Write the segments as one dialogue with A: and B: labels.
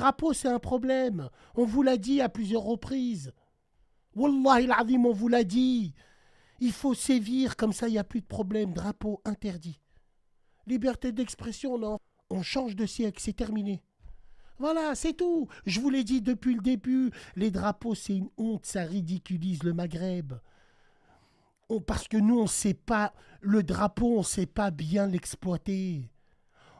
A: drapeau, c'est un problème. On vous l'a dit à plusieurs reprises. Wallahi on vous l'a dit. Il faut sévir, comme ça, il n'y a plus de problème. Drapeau interdit. Liberté d'expression, non. On change de siècle, c'est terminé. Voilà, c'est tout. Je vous l'ai dit depuis le début, les drapeaux, c'est une honte, ça ridiculise le Maghreb. parce que nous, on ne sait pas, le drapeau, on ne sait pas bien l'exploiter.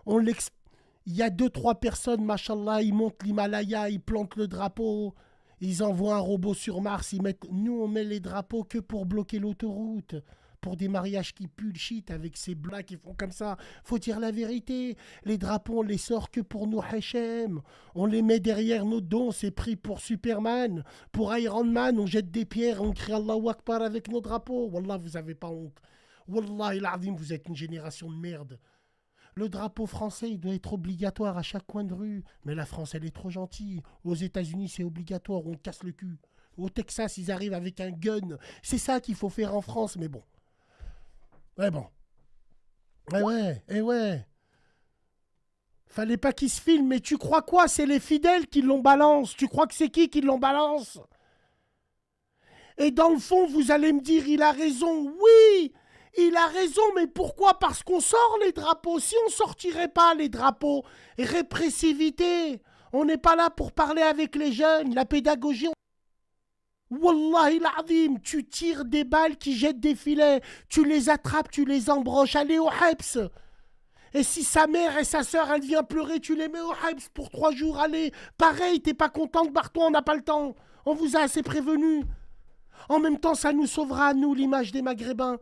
A: On l'exploite il y a deux, trois personnes, machallah, ils montent l'Himalaya, ils plantent le drapeau, ils envoient un robot sur Mars, ils mettent... Nous, on met les drapeaux que pour bloquer l'autoroute, pour des mariages qui pull avec ces blagues qui font comme ça. Faut dire la vérité, les drapeaux, on les sort que pour nos Hachem. On les met derrière nos dons, c'est pris pour Superman, pour Iron Man, on jette des pierres, on crie Allah Akbar avec nos drapeaux. Wallah, vous avez pas honte. Wallah, l'azim, vous êtes une génération de merde. Le drapeau français, il doit être obligatoire à chaque coin de rue. Mais la France, elle est trop gentille. Aux États-Unis, c'est obligatoire, on casse le cul. Au Texas, ils arrivent avec un gun. C'est ça qu'il faut faire en France, mais bon. Ouais, bon. Eh ouais, et ouais. Fallait pas qu'ils se filment, mais tu crois quoi C'est les fidèles qui l'ont balance. Tu crois que c'est qui qui l'ont balance Et dans le fond, vous allez me dire, il a raison. Oui, il a raison, mais pourquoi Parce qu'on sort les drapeaux. Si on sortirait pas les drapeaux, répressivité. On n'est pas là pour parler avec les jeunes. La pédagogie. Wallahi l'adim, tu tires des balles qui jettent des filets. Tu les attrapes, tu les embroches. Allez au Heps. Et si sa mère et sa sœur, elle vient pleurer, tu les mets au Heps pour trois jours. Allez, pareil, t'es pas contente, barre-toi, on n'a pas le temps. On vous a assez prévenu. En même temps, ça nous sauvera, nous, l'image des Maghrébins.